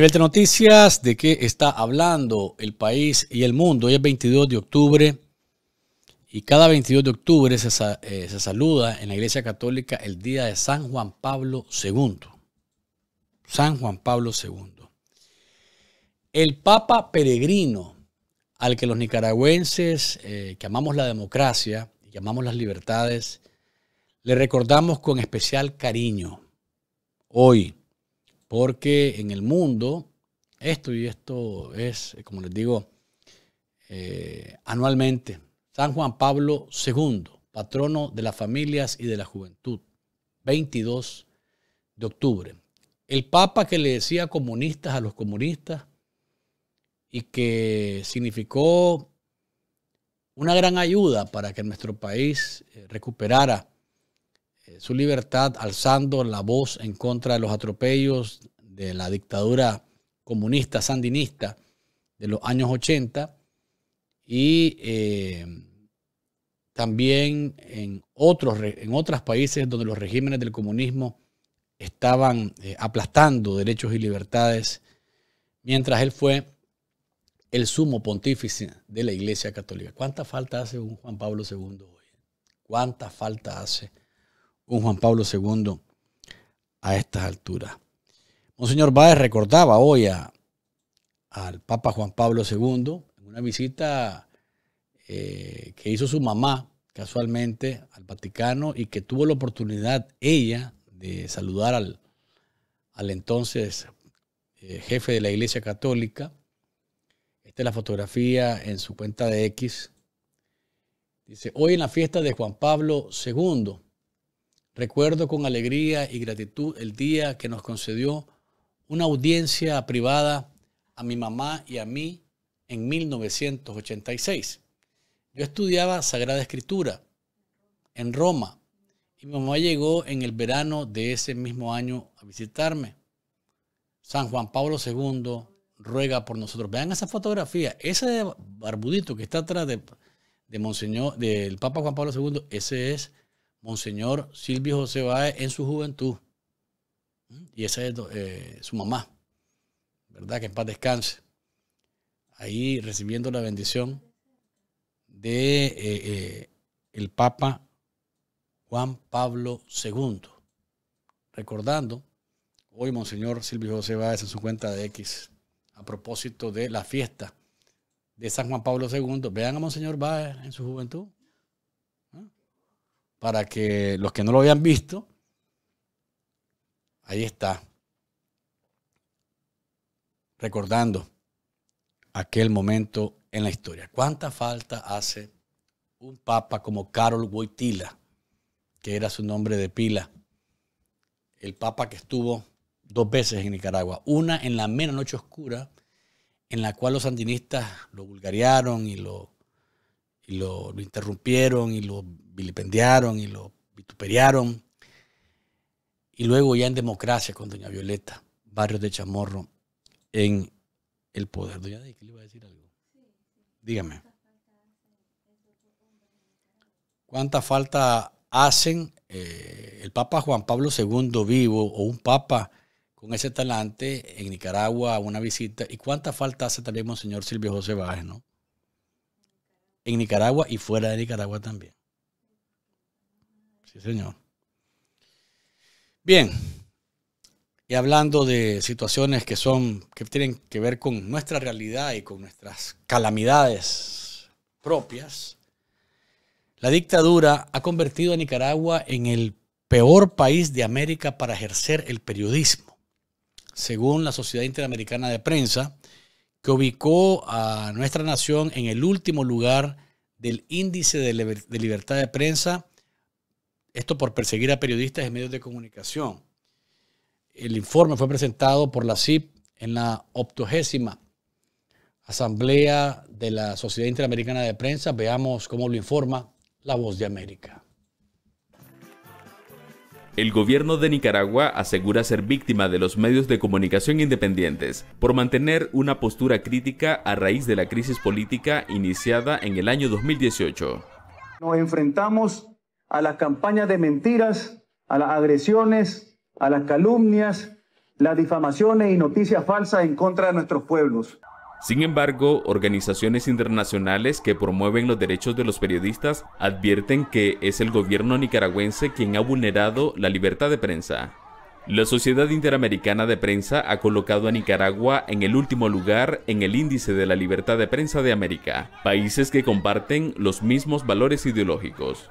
nivel noticias, ¿de qué está hablando el país y el mundo? Hoy es 22 de octubre y cada 22 de octubre se, eh, se saluda en la Iglesia Católica el día de San Juan Pablo II. San Juan Pablo II. El Papa peregrino al que los nicaragüenses eh, que amamos la democracia y amamos las libertades, le recordamos con especial cariño hoy porque en el mundo esto y esto es, eh, como les digo, eh, anualmente. San Juan Pablo II, patrono de las familias y de la juventud, 22 de octubre. El Papa que le decía comunistas a los comunistas y que significó una gran ayuda para que nuestro país eh, recuperara eh, su libertad alzando la voz en contra de los atropellos de la dictadura comunista sandinista de los años 80 y eh, también en otros, en otros países donde los regímenes del comunismo estaban eh, aplastando derechos y libertades, mientras él fue el sumo pontífice de la Iglesia Católica. ¿Cuánta falta hace un Juan Pablo II hoy? ¿Cuánta falta hace con Juan Pablo II a estas alturas. Monseñor Báez recordaba hoy al Papa Juan Pablo II en una visita eh, que hizo su mamá casualmente al Vaticano y que tuvo la oportunidad ella de saludar al, entonces eh, jefe de la Iglesia Católica. Esta es la fotografía en su cuenta de X. Dice, hoy en la fiesta de Juan Pablo II, Recuerdo con alegría y gratitud el día que nos concedió una audiencia privada a mi mamá y a mí en 1986. Yo estudiaba Sagrada Escritura en Roma y mi mamá llegó en el verano de ese mismo año a visitarme. San Juan Pablo II ruega por nosotros. Vean esa fotografía, ese barbudito que está atrás de, Monseñor, del Papa Juan Pablo II, ese es Monseñor Silvio José Báez en su juventud. Y esa es eh, su mamá, ¿verdad? Que en paz descanse. Ahí recibiendo la bendición de eh, eh, el Papa Juan Pablo II. Recordando, hoy Monseñor Silvio José Báez en su cuenta de X, a propósito de la fiesta de San Juan Pablo II. Vean a Monseñor Báez en su juventud, para que los que no lo habían visto, ahí está, recordando aquel momento en la historia. ¿Cuánta falta hace un papa como Carol Wojtyla, que era su nombre de pila? El papa que estuvo dos veces en Nicaragua, una en la mera noche oscura, en la cual los sandinistas lo vulgariaron y y lo, lo interrumpieron y lo pendearon y lo vituperiaron. Y luego ya en democracia con doña Violeta, barrio de Chamorro, en el poder. Doña le iba a decir algo? Dígame. ¿Cuánta falta hacen eh, el Papa Juan Pablo II vivo o un Papa con ese talante en Nicaragua una visita? ¿Y cuánta falta hace también Monseñor Silvio José Báez, no? En Nicaragua y fuera de Nicaragua también. Sí, señor. Bien. Y hablando de situaciones que son, que tienen que ver con nuestra realidad y con nuestras calamidades propias, la dictadura ha convertido a Nicaragua en el peor país de América para ejercer el periodismo, según la Sociedad Interamericana de Prensa, que ubicó a nuestra nación en el último lugar del índice de libertad de prensa esto por perseguir a periodistas en medios de comunicación. El informe fue presentado por la CIP en la octogésima Asamblea de la Sociedad Interamericana de Prensa. Veamos cómo lo informa la Voz de América. El gobierno de Nicaragua asegura ser víctima de los medios de comunicación independientes por mantener una postura crítica a raíz de la crisis política iniciada en el año 2018. Nos enfrentamos a las campañas de mentiras, a las agresiones, a las calumnias, las difamaciones y noticias falsas en contra de nuestros pueblos. Sin embargo, organizaciones internacionales que promueven los derechos de los periodistas advierten que es el gobierno nicaragüense quien ha vulnerado la libertad de prensa. La Sociedad Interamericana de Prensa ha colocado a Nicaragua en el último lugar en el índice de la libertad de prensa de América, países que comparten los mismos valores ideológicos.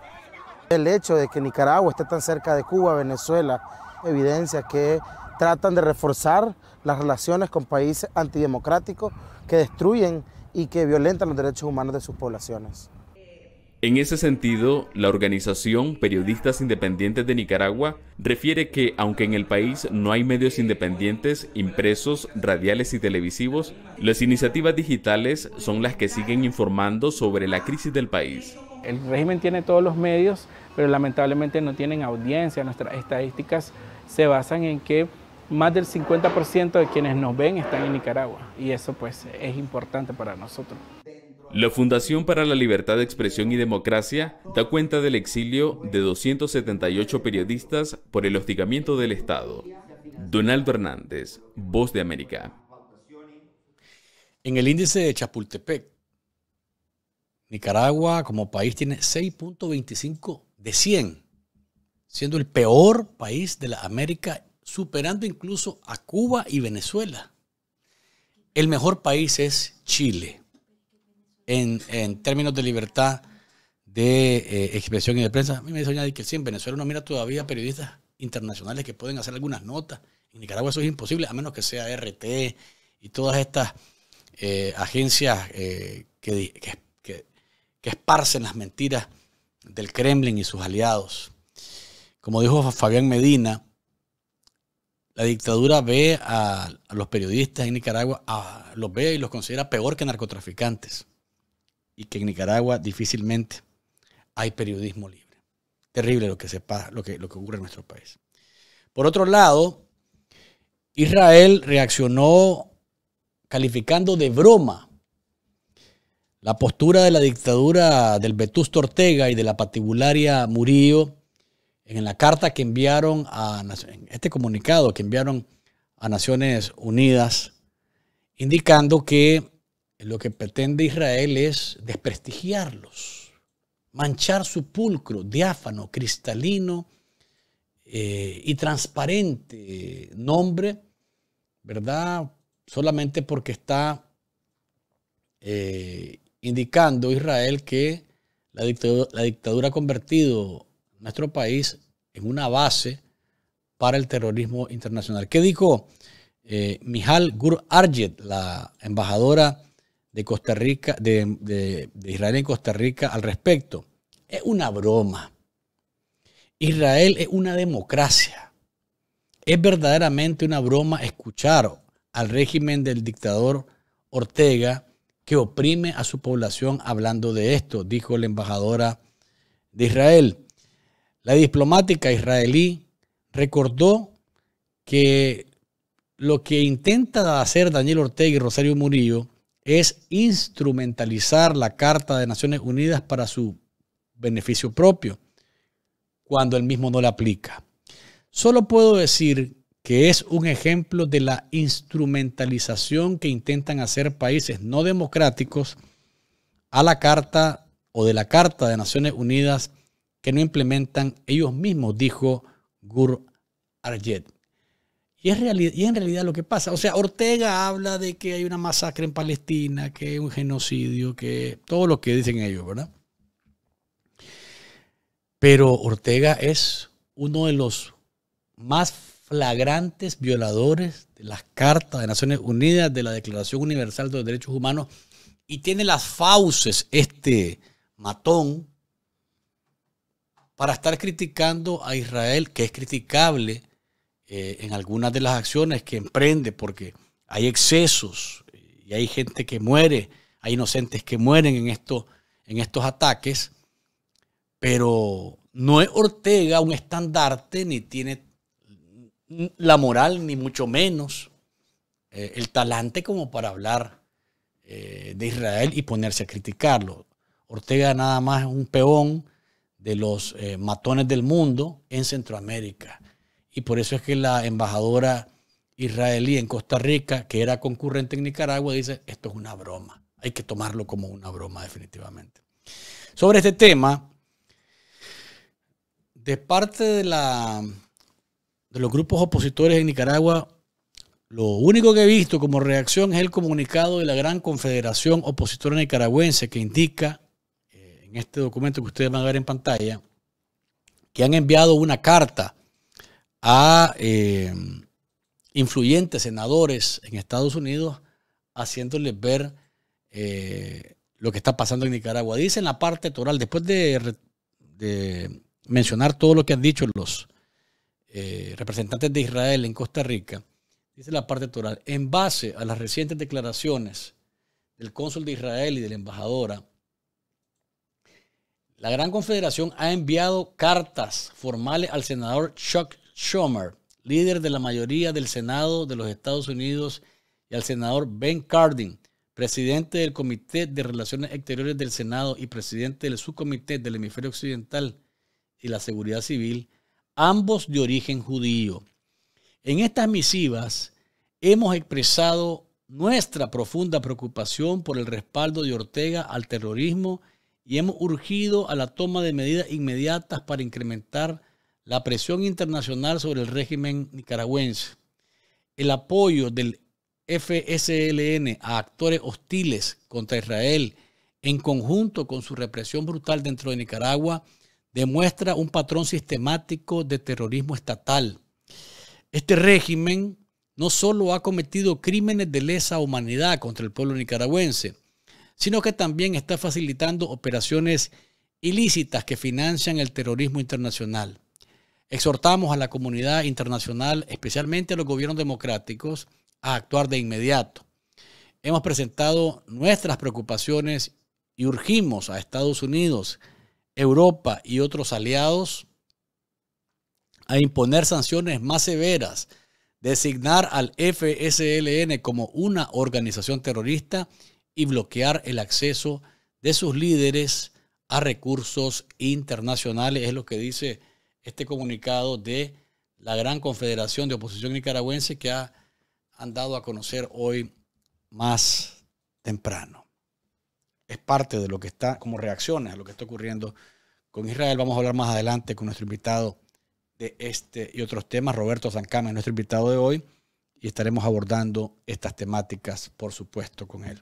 El hecho de que Nicaragua esté tan cerca de Cuba, Venezuela, evidencia que tratan de reforzar las relaciones con países antidemocráticos que destruyen y que violentan los derechos humanos de sus poblaciones. En ese sentido, la organización Periodistas Independientes de Nicaragua refiere que, aunque en el país no hay medios independientes, impresos, radiales y televisivos, las iniciativas digitales son las que siguen informando sobre la crisis del país. El régimen tiene todos los medios, pero lamentablemente no tienen audiencia. Nuestras estadísticas se basan en que más del 50% de quienes nos ven están en Nicaragua y eso pues es importante para nosotros. La Fundación para la Libertad de Expresión y Democracia da cuenta del exilio de 278 periodistas por el hostigamiento del Estado. Donaldo Hernández, Voz de América. En el índice de Chapultepec, Nicaragua como país tiene 6.25 de 100, siendo el peor país de la América, superando incluso a Cuba y Venezuela. El mejor país es Chile, en, términos de libertad de eh, expresión y de prensa. A mí me dice añadir que sí, en Venezuela uno mira todavía periodistas internacionales que pueden hacer algunas notas. En Nicaragua eso es imposible, a menos que sea RT y todas estas eh, agencias eh, que, que que esparcen las mentiras del Kremlin y sus aliados. Como dijo Fabián Medina, la dictadura ve a, los periodistas en Nicaragua, los ve y los considera peor que narcotraficantes. Y que en Nicaragua difícilmente hay periodismo libre. Terrible lo que, se, lo que, lo que ocurre en nuestro país. Por otro lado, Israel reaccionó calificando de broma la postura de la dictadura del Vetusto Ortega y de la patibularia Murillo en la carta que enviaron a este comunicado que enviaron a Naciones Unidas indicando que lo que pretende Israel es desprestigiarlos, manchar su pulcro, diáfano, cristalino eh, y transparente nombre, ¿verdad? Solamente porque está eh, indicando Israel que la dictadura, ha convertido nuestro país en una base para el terrorismo internacional. ¿Qué dijo eh, Gur Arjet, la embajadora de Costa Rica, de Israel en Costa Rica al respecto? Es una broma. Israel es una democracia. Es verdaderamente una broma escuchar al régimen del dictador Ortega que oprime a su población hablando de esto, dijo la embajadora de Israel. La diplomática israelí recordó que lo que intenta hacer Daniel Ortega y Rosario Murillo es instrumentalizar la Carta de Naciones Unidas para su beneficio propio, cuando él mismo no la aplica. Solo puedo decir que es un ejemplo de la instrumentalización que intentan hacer países no democráticos a la Carta o de la Carta de Naciones Unidas que no implementan ellos mismos, dijo Gur Arjet. Y, es en realidad lo que pasa, o sea, Ortega habla de que hay una masacre en Palestina, que hay un genocidio, que todo lo que dicen ellos, ¿verdad? Pero Ortega es uno de los más flagrantes violadores de las cartas de Naciones Unidas, de la Declaración Universal de los Derechos Humanos, y tiene las fauces este matón para estar criticando a Israel, que es criticable eh, en algunas de las acciones que emprende, porque hay excesos y hay gente que muere, hay inocentes que mueren en, en estos ataques, pero no es Ortega un estandarte ni tiene la moral, ni mucho menos eh, el talante como para hablar eh, de Israel y ponerse a criticarlo. Ortega nada más es un peón de los eh, matones del mundo en Centroamérica. Y por eso es que la embajadora israelí en Costa Rica, que era concurrente en Nicaragua, dice, esto es una broma. Hay que tomarlo como una broma definitivamente. Sobre este tema, de parte de la de los grupos opositores en Nicaragua, lo único que he visto como reacción es el comunicado de la Gran Confederación Opositora Nicaragüense que indica, eh, en este documento que ustedes van a ver en pantalla, que han enviado una carta a eh, influyentes senadores en Estados Unidos haciéndoles ver eh, lo que está pasando en Nicaragua. Dice en la parte toral, después de mencionar todo lo que han dicho los eh, representantes de Israel en Costa Rica, dice la parte toral, en base a las recientes declaraciones del cónsul de Israel y de la embajadora, la Gran Confederación ha enviado cartas formales al senador Chuck Schumer, líder de la mayoría del Senado de los Estados Unidos, y al senador Ben Cardin, presidente del Comité de Relaciones Exteriores del Senado y presidente del Subcomité del Hemisferio Occidental y la Seguridad Civil, ambos de origen judío. En estas misivas hemos expresado nuestra profunda preocupación por el respaldo de Ortega al terrorismo y hemos urgido a la toma de medidas inmediatas para incrementar la presión internacional sobre el régimen nicaragüense. El apoyo del FSLN a actores hostiles contra Israel en conjunto con su represión brutal dentro de Nicaragua demuestra un patrón sistemático de terrorismo estatal. Este régimen no solo ha cometido crímenes de lesa humanidad contra el pueblo nicaragüense, sino que también está facilitando operaciones ilícitas que financian el terrorismo internacional. Exhortamos a la comunidad internacional, especialmente a los gobiernos democráticos, a actuar de inmediato. Hemos presentado nuestras preocupaciones y urgimos a Estados Unidos Europa y otros aliados a imponer sanciones más severas, designar al FSLN como una organización terrorista y bloquear el acceso de sus líderes a recursos internacionales. Es lo que dice este comunicado de la gran confederación de oposición nicaragüense que ha, han dado a conocer hoy más temprano es parte de lo que está, como reacciones a lo que está ocurriendo con Israel. Vamos a hablar más adelante con nuestro invitado de este y otros temas. Roberto Zancame, es nuestro invitado de hoy y estaremos abordando estas temáticas, por supuesto, con él.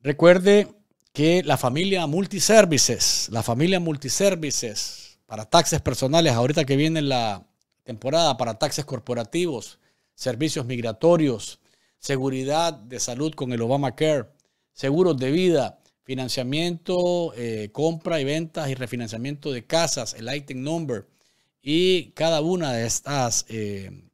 Recuerde que la familia Multiservices, la familia Multiservices para taxes personales, ahorita que viene la temporada para taxes corporativos, servicios migratorios, seguridad de salud con el Obamacare, seguros de vida, financiamiento, eh, compra y ventas y refinanciamiento de casas, el item number. Y cada una de estas eh,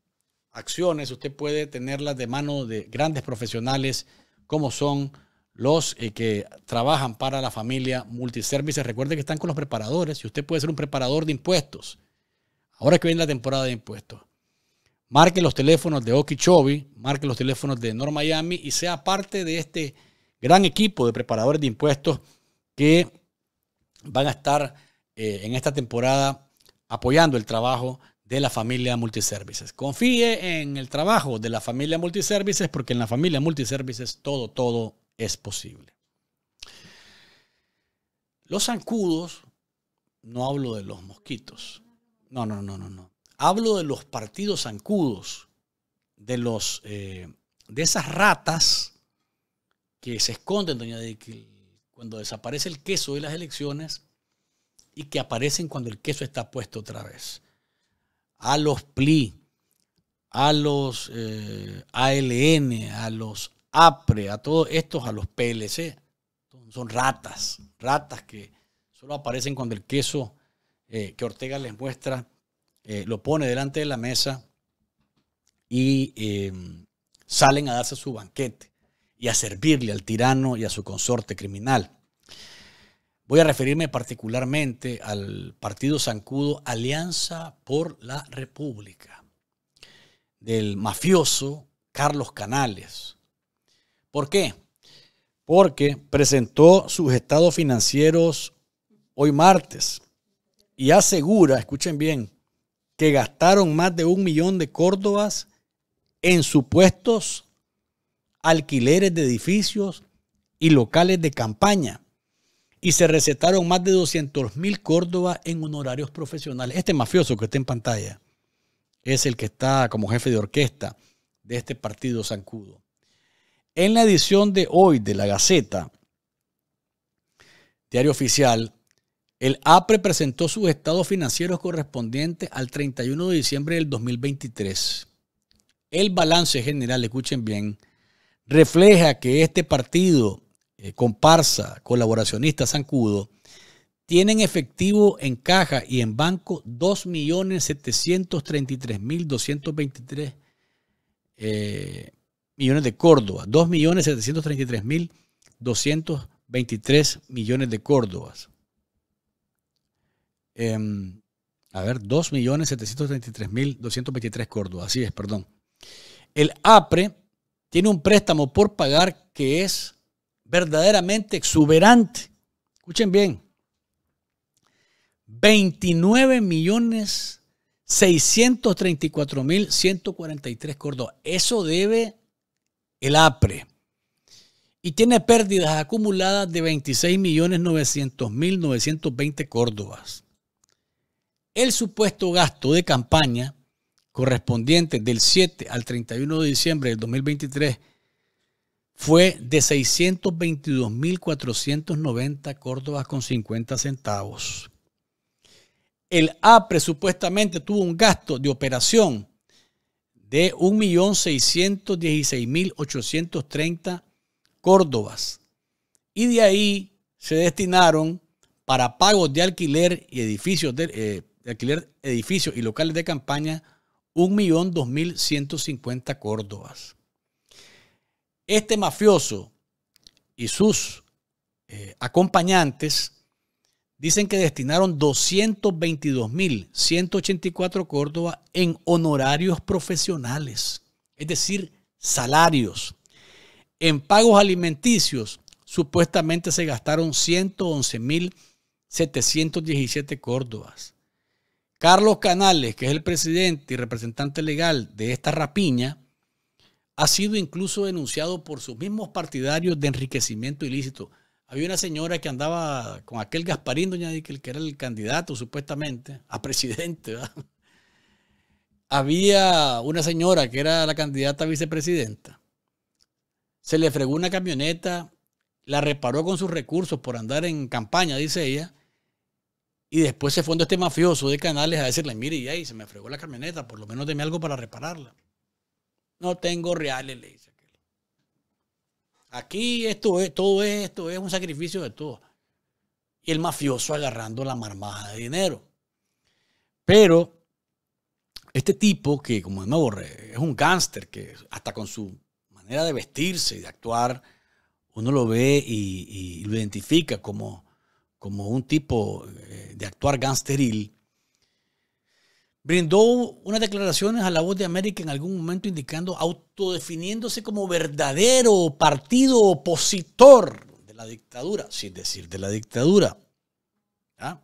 acciones usted puede tenerlas de mano de grandes profesionales como son los eh, que trabajan para la familia multiservices. Recuerde que están con los preparadores y usted puede ser un preparador de impuestos. Ahora que viene la temporada de impuestos. Marque los teléfonos de Okeechobee, marque los teléfonos de North Miami y sea parte de este gran equipo de preparadores de impuestos que van a estar eh, en esta temporada apoyando el trabajo de la familia Multiservices. Confíe en el trabajo de la familia Multiservices porque en la familia Multiservices todo, todo es posible. Los zancudos, no hablo de los mosquitos, no, no, no, no, no. Hablo de los partidos zancudos, de, los, eh, de esas ratas que se esconden, doña que cuando desaparece el queso de las elecciones y que aparecen cuando el queso está puesto otra vez. A los PLI, a los eh, ALN, a los APRE, a todos estos, a los PLC. Son ratas, ratas que solo aparecen cuando el queso eh, que Ortega les muestra eh, lo pone delante de la mesa y salen a darse su banquete y a servirle al tirano y a su consorte criminal. Voy a referirme particularmente al partido zancudo Alianza por la República, del mafioso Carlos Canales. ¿Por qué? Porque presentó sus estados financieros hoy martes y asegura, escuchen bien, que gastaron más de un millón de córdobas en supuestos alquileres de edificios y locales de campaña. Y se recetaron más de 200 mil Córdoba en honorarios profesionales. Este mafioso que está en pantalla es el que está como jefe de orquesta de este partido zancudo. En la edición de hoy de la Gaceta, diario oficial, el APRE presentó sus estados financieros correspondientes al 31 de diciembre del 2023. El balance general, escuchen bien, refleja que este partido, eh, comparsa, colaboracionista, Sancudo, tienen efectivo en caja y en banco 2.733.223 eh, millones de Córdobas. 2.733.223 millones de Córdobas. Em, a ver, 2.733.223 Córdobas, Así es, perdón. El APRE tiene un préstamo por pagar que es verdaderamente exuberante. Escuchen bien. 29.634.143 millones mil córdobas. Eso debe el APRE. Y tiene pérdidas acumuladas de 26.900.920 millones mil córdobas. El supuesto gasto de campaña correspondiente del 7 al 31 de diciembre del 2023 fue de 622.490 córdobas con 50 centavos. El A presupuestamente tuvo un gasto de operación de 1.616.830 córdobas y de ahí se destinaron para pagos de alquiler y edificios de, eh, alquiler edificios y locales de campaña 1.2150 córdobas. Este mafioso y sus eh, acompañantes dicen que destinaron 222.184 córdobas en honorarios profesionales, es decir, salarios. En pagos alimenticios, supuestamente se gastaron 111.717 córdobas. Carlos Canales, que es el presidente y representante legal de esta rapiña, ha sido incluso denunciado por sus mismos partidarios de enriquecimiento ilícito. Había una señora que andaba con aquel Gasparín, doña Díquel, que era el candidato supuestamente a presidente. Había una señora que era la candidata a vicepresidenta. Se le fregó una camioneta, la reparó con sus recursos por andar en campaña, dice ella, y después se fondo este mafioso de canales a decirle, mire, y ahí se me fregó la camioneta, por lo menos deme algo para repararla. No tengo reales, le dice Aquí esto es, todo esto es un sacrificio de todo. Y el mafioso agarrando la marmaja de dinero. Pero este tipo que, como no es un gángster que hasta con su manera de vestirse y de actuar, uno lo ve y lo identifica como como un tipo eh, de actuar gangsteril, brindó unas declaraciones a la voz de América en algún momento indicando, autodefiniéndose como verdadero partido opositor de la dictadura, sin decir de la dictadura. ¿ah?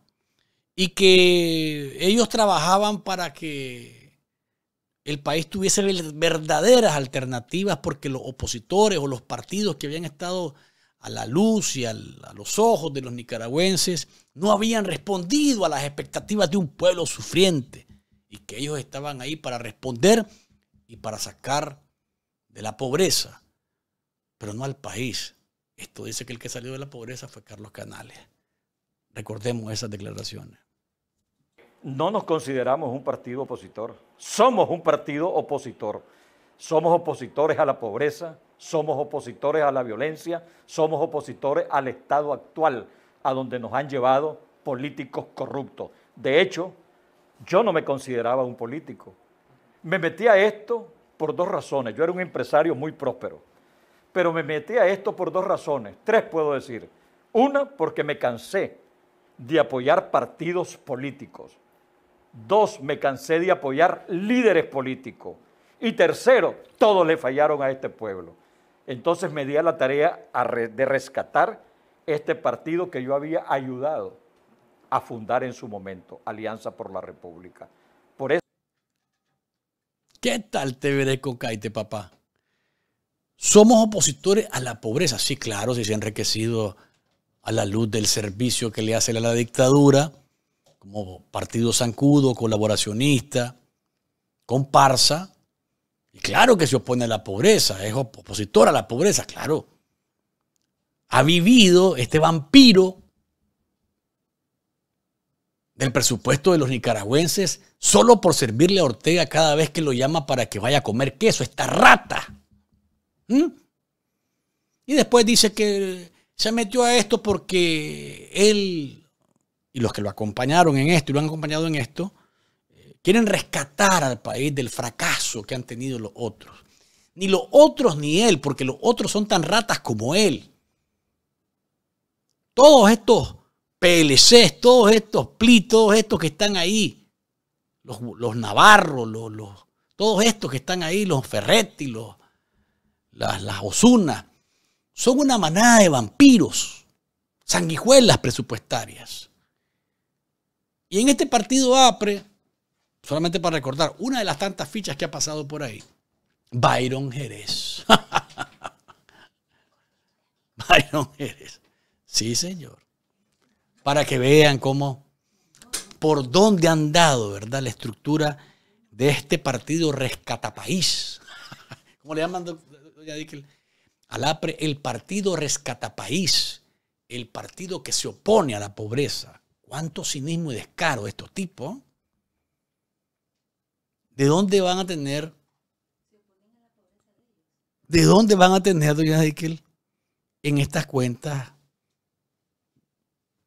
Y que ellos trabajaban para que el país tuviese verdaderas alternativas porque los opositores o los partidos que habían estado a la luz y a los ojos de los nicaragüenses, no habían respondido a las expectativas de un pueblo sufriente y que ellos estaban ahí para responder y para sacar de la pobreza, pero no al país. Esto dice que el que salió de la pobreza fue Carlos Canales. Recordemos esas declaraciones. No nos consideramos un partido opositor, somos un partido opositor somos opositores a la pobreza, somos opositores a la violencia, somos opositores al estado actual, a donde nos han llevado políticos corruptos. De hecho, yo no me consideraba un político. Me metí a esto por dos razones. Yo era un empresario muy próspero, pero me metí a esto por dos razones, tres puedo decir. Una, porque me cansé de apoyar partidos políticos. Dos, me cansé de apoyar líderes políticos. Y tercero, todos le fallaron a este pueblo. Entonces me di a la tarea de rescatar este partido que yo había ayudado a fundar en su momento, Alianza por la República. Por eso... ¿Qué tal te veré Caite, papá? Somos opositores a la pobreza. Sí, claro, si se ha enriquecido a la luz del servicio que le hace a la dictadura, como partido zancudo, colaboracionista, comparsa, y claro que se opone a la pobreza, es opositor a la pobreza, claro. Ha vivido este vampiro del presupuesto de los nicaragüenses solo por servirle a Ortega cada vez que lo llama para que vaya a comer queso, esta rata. ¿Mm? Y después dice que se metió a esto porque él y los que lo acompañaron en esto y lo han acompañado en esto, Quieren rescatar al país del fracaso que han tenido los otros. Ni los otros ni él, porque los otros son tan ratas como él. Todos estos PLCs, todos estos PLI, todos estos que están ahí, los, navarros, los, todos estos que están ahí, los Ferretti, las, las Osunas, son una manada de vampiros, sanguijuelas presupuestarias. Y en este partido APRE, solamente para recordar, una de las tantas fichas que ha pasado por ahí, Byron Jerez. Byron Jerez. Sí, señor. Para que vean cómo, por dónde han dado, ¿verdad? La estructura de este partido rescatapaís. ¿Cómo le llaman, doña Dickel? Al APRE, el partido rescatapaís. El partido que se opone a la pobreza. Cuánto cinismo y descaro de estos tipos. ¿eh? ¿De dónde van a tener? ¿De dónde van a tener, doña en estas cuentas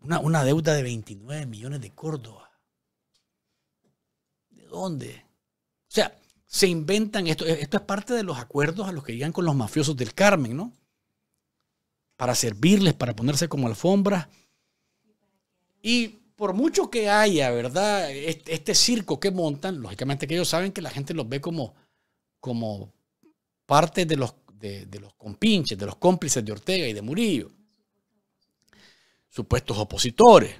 una, deuda de 29 millones de Córdoba? ¿De dónde? O sea, se inventan esto. E, esto es parte de los acuerdos a los que llegan con los mafiosos del Carmen, ¿no? Para servirles, para ponerse como alfombras. Y por mucho que haya, ¿verdad? Este, circo que montan, lógicamente que ellos saben que la gente los ve como, como parte de los, de, los compinches, de los cómplices de Ortega y de Murillo. Supuestos opositores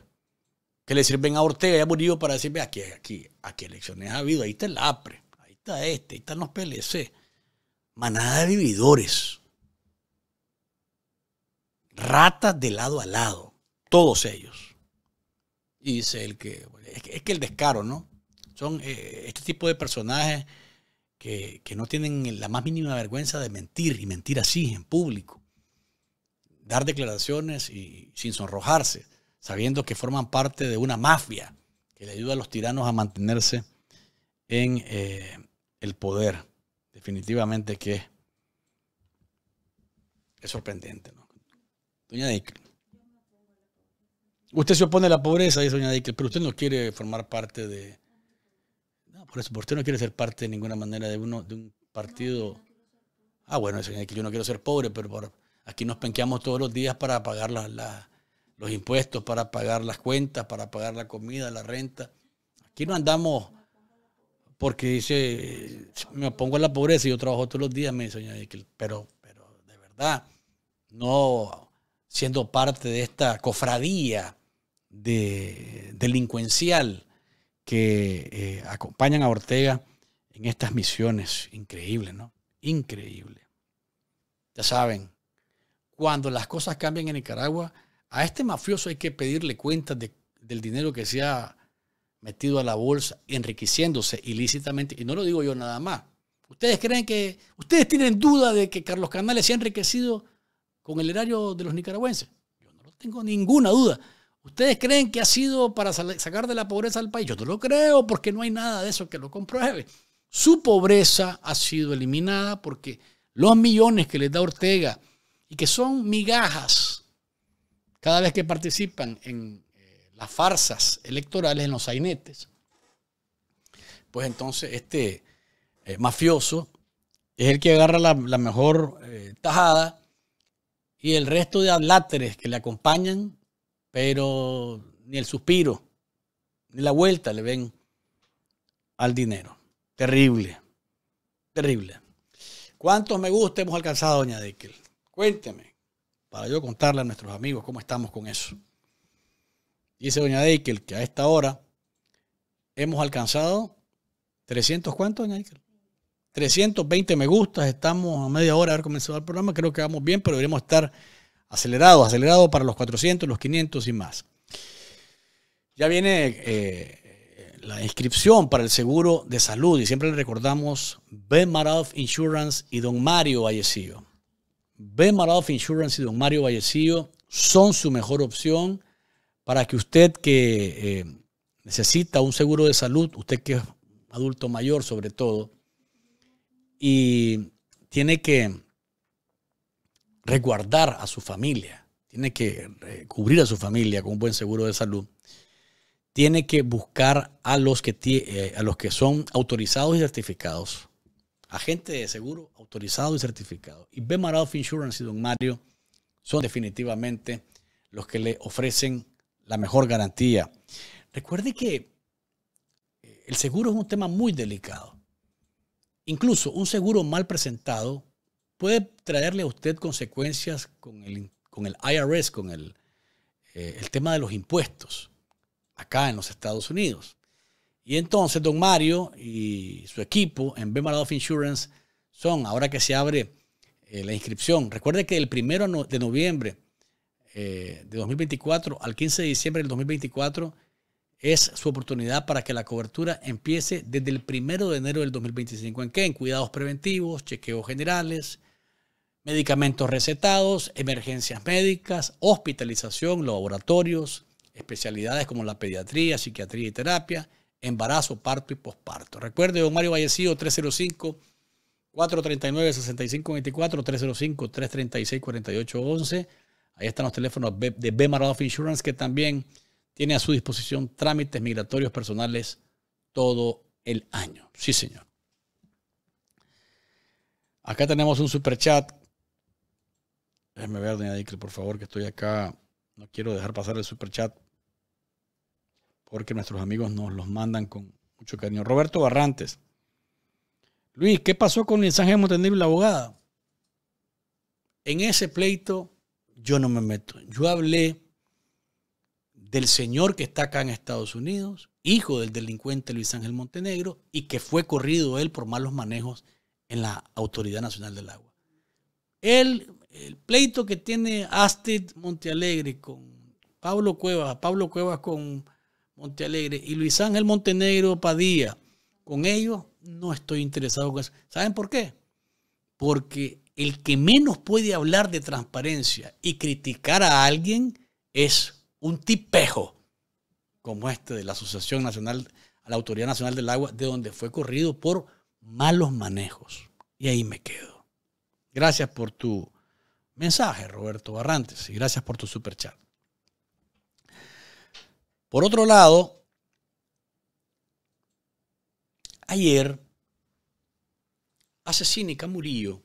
que le sirven a Ortega y a Murillo para decirme aquí, aquí, aquí elecciones ha habido, ahí está el APRE, ahí está este, ahí están los PLC. Manada de vividores. Ratas de lado a lado. Todos ellos. Y dice el que, es que, es que el descaro, ¿no? Son eh, este tipo de personajes que, no tienen la más mínima vergüenza de mentir y mentir así, en público. Dar declaraciones y sin sonrojarse, sabiendo que forman parte de una mafia que le ayuda a los tiranos a mantenerse en eh, el poder. Definitivamente que es sorprendente, ¿no? Doña Usted se opone a la pobreza, dice doña que pero usted no quiere formar parte de... No, por eso, usted no quiere ser parte de ninguna manera de, uno, de un partido... Ah, bueno, doña que yo no quiero ser pobre, pero por... aquí nos penqueamos todos los días para pagar los impuestos, para pagar las cuentas, para pagar la comida, la renta. Aquí no andamos porque dice, me opongo a la pobreza y yo trabajo todos los días, me dice doña pero, pero de verdad, no siendo parte de esta cofradía de, delincuencial que eh, acompañan a Ortega en estas misiones. Increíble, ¿no? Increíble. Ya saben, cuando las cosas cambian en Nicaragua, a este mafioso hay que pedirle cuentas del dinero que se ha metido a la bolsa, enriqueciéndose ilícitamente. Y no lo digo yo nada más. ¿Ustedes creen que, ustedes tienen duda de que Carlos Canales se ha enriquecido con el erario de los nicaragüenses? Yo no tengo ninguna duda. ¿Ustedes creen que ha sido para sacar de la pobreza al país? Yo no lo creo porque no hay nada de eso que lo compruebe. Su pobreza ha sido eliminada porque los millones que les da Ortega y que son migajas cada vez que participan en eh, las farsas electorales, en los sainetes, pues entonces este eh, mafioso es el que agarra la, mejor eh, tajada y el resto de adláteres que le acompañan pero ni el suspiro, ni la vuelta le ven al dinero. Terrible, terrible. ¿Cuántos me gusta hemos alcanzado, doña Deikel? Cuénteme, para yo contarle a nuestros amigos cómo estamos con eso. Dice doña Deikel que a esta hora hemos alcanzado 300, cuántos, doña Deikel? 320 me gustas, estamos a media hora de haber comenzado el programa, creo que vamos bien, pero deberíamos estar Acelerado, acelerado para los 400, los 500 y más. Ya viene eh, la inscripción para el seguro de salud y siempre le recordamos Maroff Insurance y don Mario Vallecillo. Maroff Insurance y don Mario Vallecillo son su mejor opción para que usted que eh, necesita un seguro de salud, usted que es adulto mayor sobre todo, y tiene que resguardar a su familia, tiene que eh, cubrir a su familia con un buen seguro de salud, tiene que buscar a los que, eh, a los que son autorizados y certificados, agentes de seguro autorizado y certificado. Y Bemar Insurance y Don Mario son definitivamente los que le ofrecen la mejor garantía. Recuerde que eh, el seguro es un tema muy delicado. Incluso un seguro mal presentado puede traerle a usted consecuencias con el, con el IRS, con eh, el, tema de los impuestos acá en los Estados Unidos. Y entonces don Mario y su equipo en Bema Insurance son, ahora que se abre eh, la inscripción, recuerde que el primero de noviembre eh, de 2024 al 15 de diciembre del 2024 es su oportunidad para que la cobertura empiece desde el 1 de enero del 2025. ¿En qué? En cuidados preventivos, chequeos generales, medicamentos recetados, emergencias médicas, hospitalización, laboratorios, especialidades como la pediatría, psiquiatría y terapia, embarazo, parto y posparto. Recuerde, don Mario Vallecido 305. 439-6524, 305-336-4811. Ahí están los teléfonos de B Insurance, que también tiene a su disposición trámites migratorios personales todo el año. Sí, señor. Acá tenemos un super chat Déjeme ver, doña Dicle, por favor, que estoy acá. No quiero dejar pasar el super chat porque nuestros amigos nos los mandan con mucho cariño. Roberto Barrantes. Luis, ¿qué pasó con el Ángel Montenegro y la abogada? En ese pleito yo no me meto. Yo hablé del señor que está acá en Estados Unidos, hijo del delincuente Luis Ángel Montenegro, y que fue corrido él por malos manejos en la Autoridad Nacional del Agua. Él el pleito que tiene Astrid Montealegre con Pablo Cuevas, Pablo Cuevas con Montealegre y Luis Ángel Montenegro Padilla, con ellos no estoy interesado con eso. ¿Saben por qué? Porque el que menos puede hablar de transparencia y criticar a alguien es un tipejo como este de la Asociación Nacional, a la Autoridad Nacional del Agua, de donde fue corrido por malos manejos. Y ahí me quedo. Gracias por tu mensaje, Roberto Barrantes, y gracias por tu super chat. Por otro lado, ayer asesina Murillo.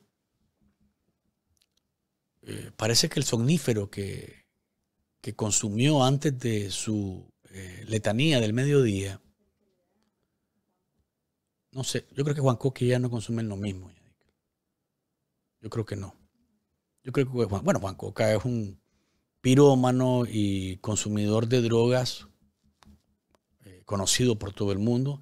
Eh, parece que el somnífero que, que consumió antes de su eh, letanía del mediodía, no sé, yo creo que Juan Coque ya no consume lo mismo. Yo creo que no yo creo que Juan, bueno, Juan Coca es un pirómano y consumidor de drogas eh, conocido por todo el mundo.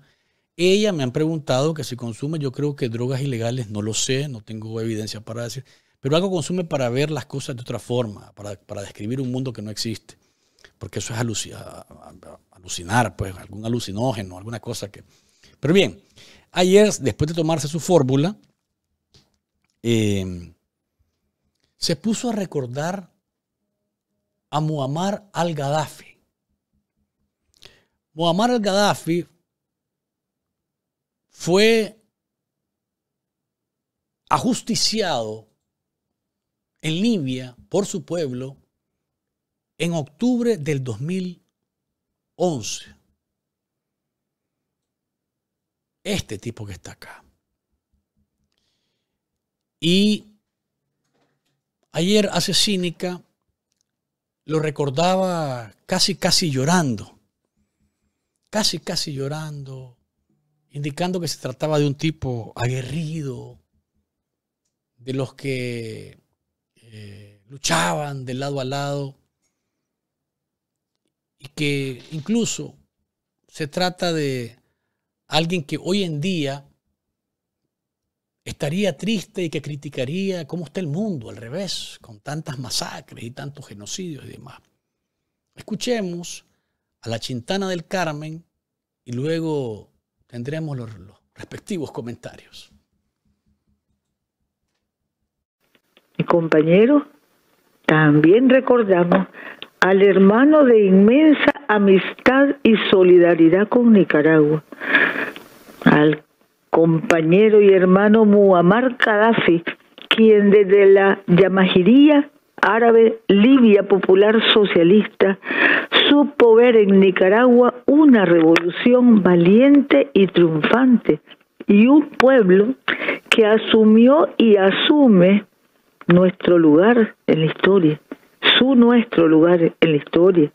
Ella me han preguntado que si consume, yo creo que drogas ilegales, no lo sé, no tengo evidencia para decir, pero algo consume para ver las cosas de otra forma, para, describir un mundo que no existe, porque eso es alucinar, pues algún alucinógeno, alguna cosa que... Pero bien, ayer, después de tomarse su fórmula, eh, se puso a recordar a Muammar al-Gaddafi. Muammar al-Gaddafi fue ajusticiado en Libia por su pueblo en octubre del 2011. Este tipo que está acá. Y Ayer, hace cínica, lo recordaba casi, casi llorando. Casi, casi llorando, indicando que se trataba de un tipo aguerrido, de los que eh, luchaban de lado a lado, y que incluso se trata de alguien que hoy en día estaría triste y que criticaría cómo está el mundo al revés, con tantas masacres y tantos genocidios y demás. Escuchemos a la Chintana del Carmen y luego tendremos los, respectivos comentarios. Mi compañero, también recordamos al hermano de inmensa amistad y solidaridad con Nicaragua, al compañero y hermano Muammar Gaddafi, quien desde la Yamajiría árabe Libia Popular Socialista supo ver en Nicaragua una revolución valiente y triunfante y un pueblo que asumió y asume nuestro lugar en la historia, su nuestro lugar en la historia,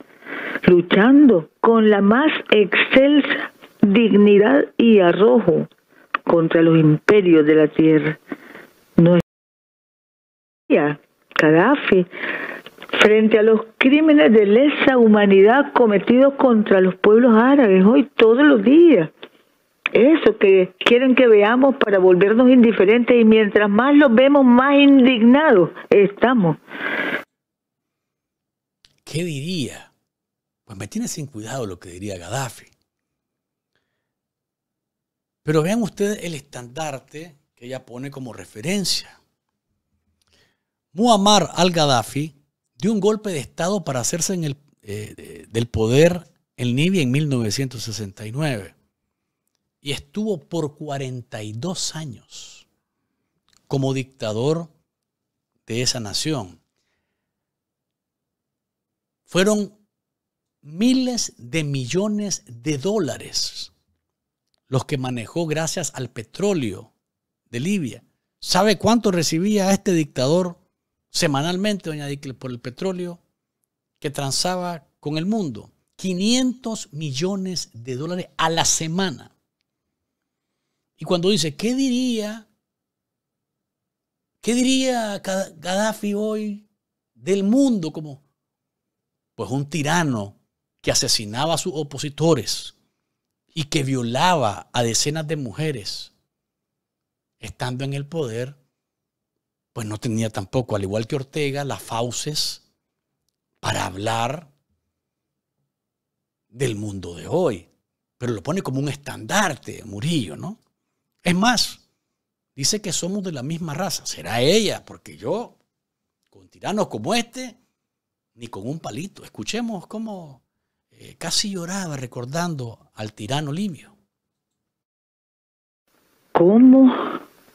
luchando con la más excelsa dignidad y arrojo contra los imperios de la tierra. No Gaddafi frente a los crímenes de lesa humanidad cometidos contra los pueblos árabes hoy todos los días. Eso que quieren que veamos para volvernos indiferentes y mientras más los vemos más indignados estamos. ¿Qué diría? Pues me tiene sin cuidado lo que diría Gaddafi. Pero vean ustedes el estandarte que ella pone como referencia. Muammar al-Gaddafi dio un golpe de Estado para hacerse en el, eh, del poder en Libia en 1969 y estuvo por 42 años como dictador de esa nación. Fueron miles de millones de dólares los que manejó gracias al petróleo de Libia. ¿Sabe cuánto recibía este dictador semanalmente, doña Dickle, por el petróleo que transaba con el mundo? 500 millones de dólares a la semana. Y cuando dice, ¿qué diría? ¿Qué diría Gaddafi hoy del mundo? Como, pues un tirano que asesinaba a sus opositores, y que violaba a decenas de mujeres, estando en el poder, pues no tenía tampoco, al igual que Ortega, las fauces para hablar del mundo de hoy. Pero lo pone como un estandarte, Murillo, ¿no? Es más, dice que somos de la misma raza. Será ella, porque yo, con tiranos como este, ni con un palito. Escuchemos cómo eh, casi lloraba recordando al tirano Limio. ¿Cómo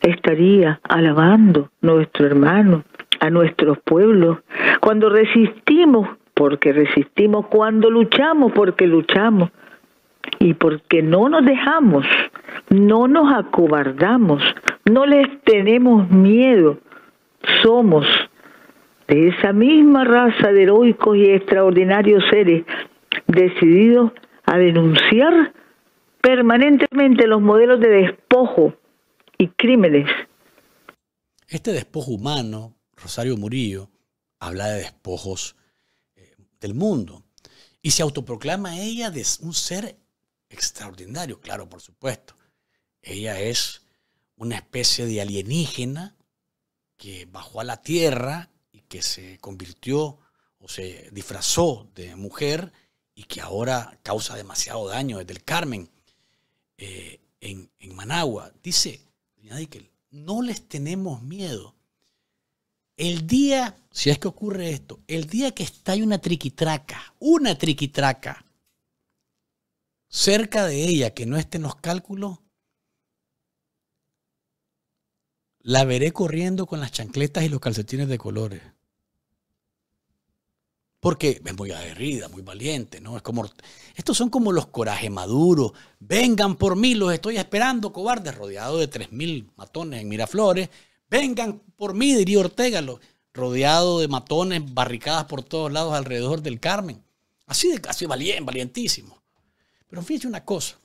estaría alabando nuestro hermano, a nuestros pueblos, cuando resistimos, porque resistimos, cuando luchamos, porque luchamos, y porque no nos dejamos, no nos acobardamos, no les tenemos miedo, somos de esa misma raza de heroicos y extraordinarios seres Decidido a denunciar permanentemente los modelos de despojo y crímenes. Este despojo humano, Rosario Murillo, habla de despojos eh, del mundo y se autoproclama ella de un ser extraordinario, claro, por supuesto. Ella es una especie de alienígena que bajó a la Tierra y que se convirtió o se disfrazó de mujer y que ahora causa demasiado daño desde el Carmen eh, en, Managua. Dice, no les tenemos miedo. El día, si es que ocurre esto, el día que está hay una triquitraca, una triquitraca, cerca de ella que no esté en los cálculos, la veré corriendo con las chancletas y los calcetines de colores porque es muy aguerrida, muy valiente, ¿no? Es como, estos son como los coraje maduros, vengan por mí, los estoy esperando, cobardes, rodeado de 3.000 matones en Miraflores, vengan por mí, diría Ortega, rodeado de matones, barricadas por todos lados alrededor del Carmen. Así de casi valiente, valientísimo. Pero fíjense una cosa,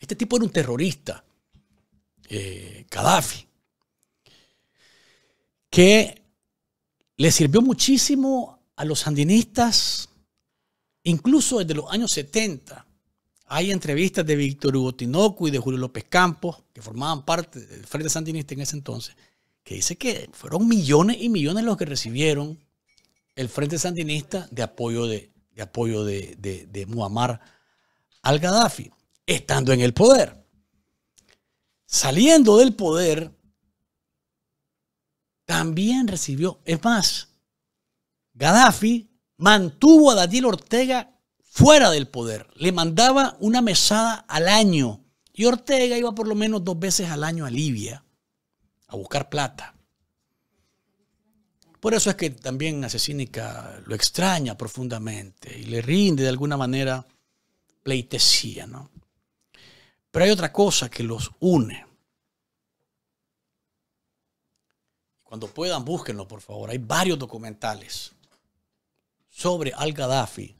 este tipo era un terrorista, eh, Gaddafi, que le sirvió muchísimo a los sandinistas, incluso desde los años 70, hay entrevistas de Víctor Hugo Tinoco y de Julio López Campos, que formaban parte del Frente Sandinista en ese entonces, que dice que fueron millones y millones los que recibieron el Frente Sandinista de apoyo de, apoyo de Muammar al Gaddafi, estando en el poder. Saliendo del poder, también recibió, es más, Gaddafi mantuvo a Daniel Ortega fuera del poder. Le mandaba una mesada al año. Y Ortega iba por lo menos dos veces al año a Libia a buscar plata. Por eso es que también Asesínica lo extraña profundamente y le rinde de alguna manera pleitesía, ¿no? Pero hay otra cosa que los une. Cuando puedan, búsquenlo, por favor. Hay varios documentales sobre al-Gaddafi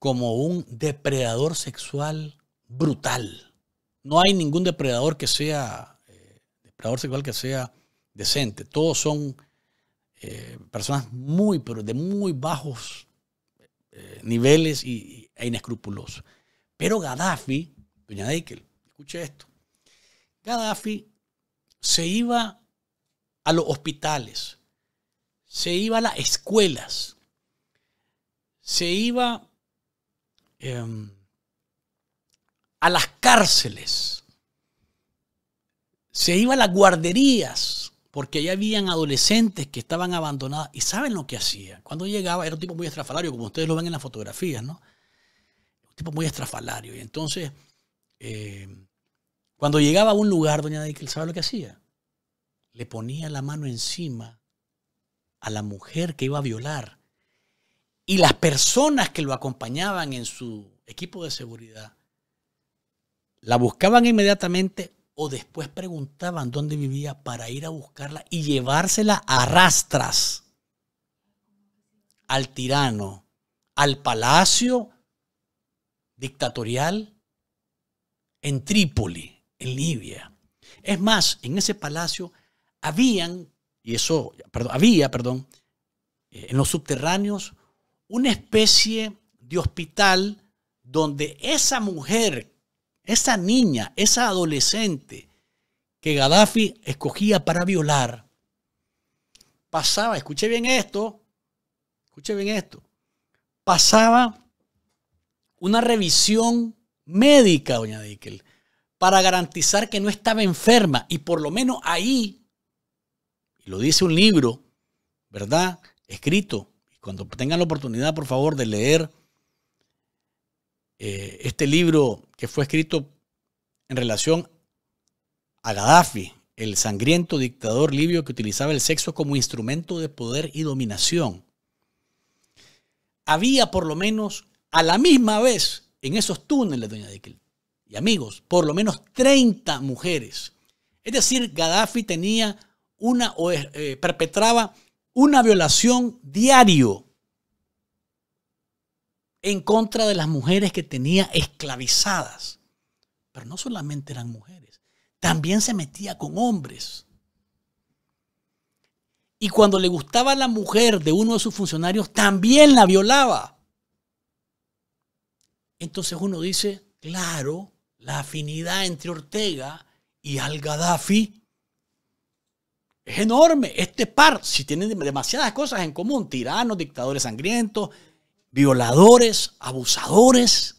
como un depredador sexual brutal. No hay ningún depredador que sea eh, depredador sexual que sea decente. Todos son eh, personas muy, de muy bajos eh, niveles y, e inescrupulosos. Pero Gaddafi, doña Deikel, escuche esto. Gaddafi se iba a los hospitales, se iba a las escuelas, se iba em, a las cárceles, se iba a las guarderías, porque allá habían adolescentes que estaban abandonados. ¿Y saben lo que hacía? Cuando llegaba, era un tipo muy estrafalario, como ustedes lo ven en las fotografías, ¿no? Un tipo muy estrafalario. Y entonces, em, cuando llegaba a un lugar, doña Deikel, ¿sabe lo que hacía? Le ponía la mano encima a la mujer que iba a violar y las personas que lo acompañaban en su equipo de seguridad la buscaban inmediatamente o después preguntaban dónde vivía para ir a buscarla y llevársela a rastras al tirano, al palacio dictatorial en Trípoli, en Libia. Es más, en ese palacio habían, y eso, perdón, había, perdón, eh, en los subterráneos una especie de hospital donde esa mujer, esa niña, esa adolescente que Gaddafi escogía para violar, pasaba, escuche bien esto, escuche bien esto, pasaba una revisión médica, doña Dickel, para garantizar que no estaba enferma. Y por lo menos ahí, y lo dice un libro, ¿verdad? Escrito cuando tengan la oportunidad, por favor, de leer eh, este libro que fue escrito en relación a Gaddafi, el sangriento dictador libio que utilizaba el sexo como instrumento de poder y dominación. Había por lo menos a la misma vez en esos túneles, doña Dickel, y amigos, por lo menos 30 mujeres. Es decir, Gaddafi tenía una o eh, perpetraba una violación diario en contra de las mujeres que tenía esclavizadas. Pero no solamente eran mujeres, también se metía con hombres. Y cuando le gustaba la mujer de uno de sus funcionarios, también la violaba. Entonces uno dice, claro, la afinidad entre Ortega y al Gaddafi es enorme. Este par, si tienen demasiadas cosas en común, tiranos, dictadores sangrientos, violadores, abusadores.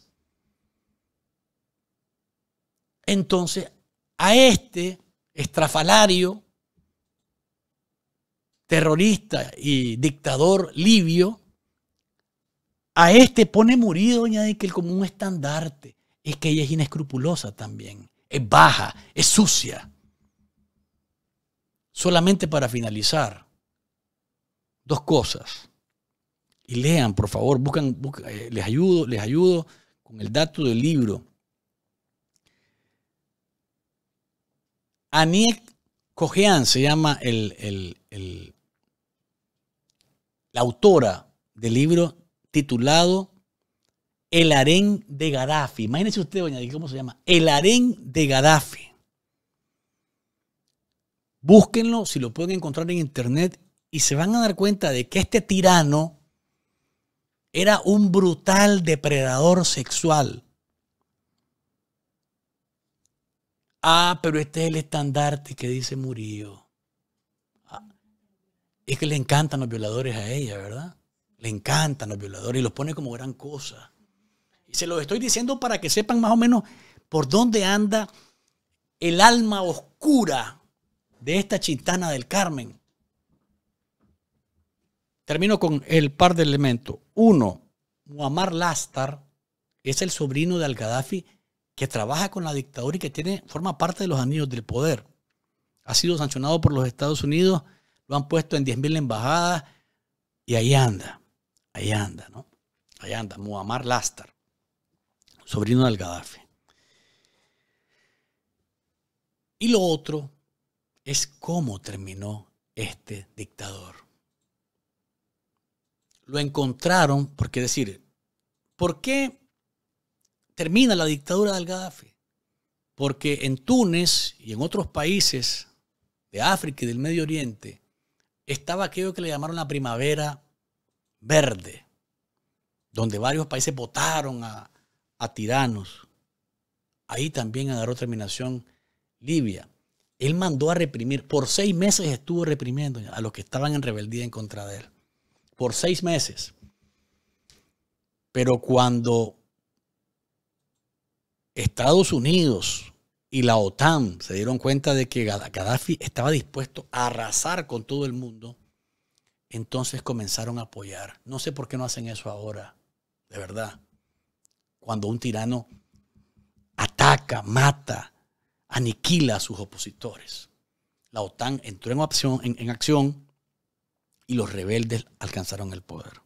Entonces, a este estrafalario, terrorista y dictador libio, a este pone murido doña que el común estandarte. Es que ella es inescrupulosa también, es baja, es sucia. Solamente para finalizar, dos cosas. Y lean, por favor, buscan, eh, les ayudo, les ayudo con el dato del libro. Aniek Cojean se llama el, el, la autora del libro titulado El harén de Gaddafi. Imagínense usted, doña, ¿cómo se llama? El harén de Gaddafi. Búsquenlo si lo pueden encontrar en internet y se van a dar cuenta de que este tirano era un brutal depredador sexual. Ah, pero este es el estandarte que dice Murillo. Ah, es que le encantan los violadores a ella, ¿verdad? Le encantan los violadores y los pone como gran cosa. Y se los estoy diciendo para que sepan más o menos por dónde anda el alma oscura de esta chintana del Carmen. Termino con el par de elementos. Uno, Muammar Lastar es el sobrino de al-Gaddafi que trabaja con la dictadura y que tiene, forma parte de los anillos del poder. Ha sido sancionado por los Estados Unidos, lo han puesto en 10.000 embajadas y ahí anda, ahí anda, ¿no? Ahí anda, Muammar Lastar, sobrino de al Gaddafi. Y lo otro es cómo terminó este dictador. Lo encontraron, porque decir, ¿por qué termina la dictadura del Gaddafi? Porque en Túnez y en otros países de África y del Medio Oriente estaba aquello que le llamaron la primavera verde, donde varios países votaron a, a tiranos. Ahí también agarró terminación Libia. Él mandó a reprimir, por seis meses estuvo reprimiendo a los que estaban en rebeldía en contra de él. Por seis meses. Pero cuando Estados Unidos y la OTAN se dieron cuenta de que Gaddafi estaba dispuesto a arrasar con todo el mundo, entonces comenzaron a apoyar. No sé por qué no hacen eso ahora, de verdad. Cuando un tirano ataca, mata, aniquila a sus opositores. La OTAN entró en acción, y los rebeldes alcanzaron el poder.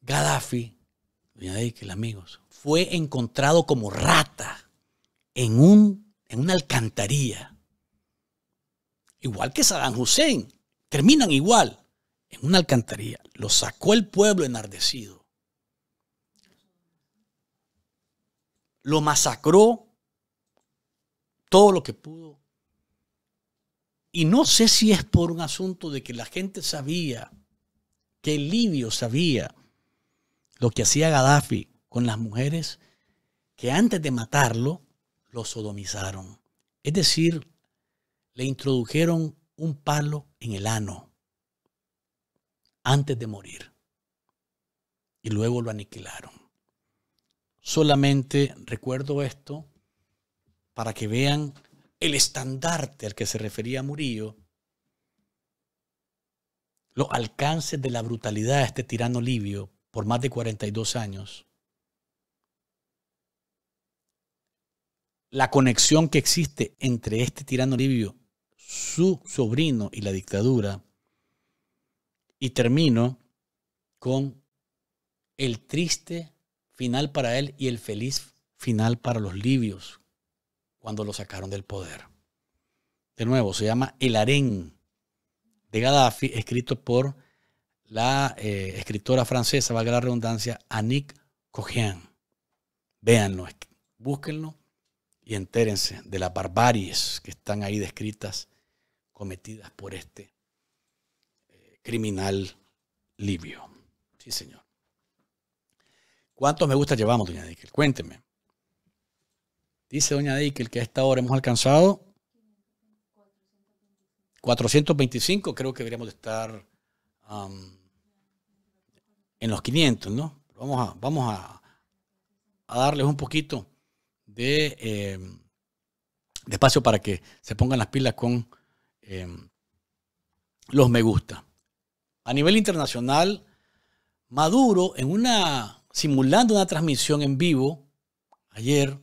Gaddafi, doña los amigos, fue encontrado como rata en, un, en una alcantarilla. Igual que Saddam Hussein. Terminan igual. En una alcantarilla. Lo sacó el pueblo enardecido. Lo masacró todo lo que pudo. Y no sé si es por un asunto de que la gente sabía, que el libio sabía lo que hacía Gaddafi con las mujeres, que antes de matarlo, lo sodomizaron. Es decir, le introdujeron un palo en el ano antes de morir. Y luego lo aniquilaron. Solamente recuerdo esto para que vean el estandarte al que se refería Murillo, los alcances de la brutalidad de este tirano libio por más de 42 años, la conexión que existe entre este tirano libio, su sobrino y la dictadura, y termino con el triste final para él y el feliz final para los libios, cuando lo sacaron del poder. De nuevo, se llama El Harén de Gaddafi, escrito por la eh, escritora francesa, valga la redundancia, Annick Cohen. Véanlo, búsquenlo y entérense de las barbaries que están ahí descritas, cometidas por este eh, criminal libio. Sí, señor. ¿Cuántos me gusta llevamos, doña Díquel? Cuénteme. Dice doña Dickel que a esta hora hemos alcanzado 425, creo que deberíamos estar um, en los 500, ¿no? Vamos a, vamos a, darles un poquito eh, de, espacio para que se pongan las pilas con eh, los me gusta. A nivel internacional, Maduro, en una, simulando una transmisión en vivo ayer,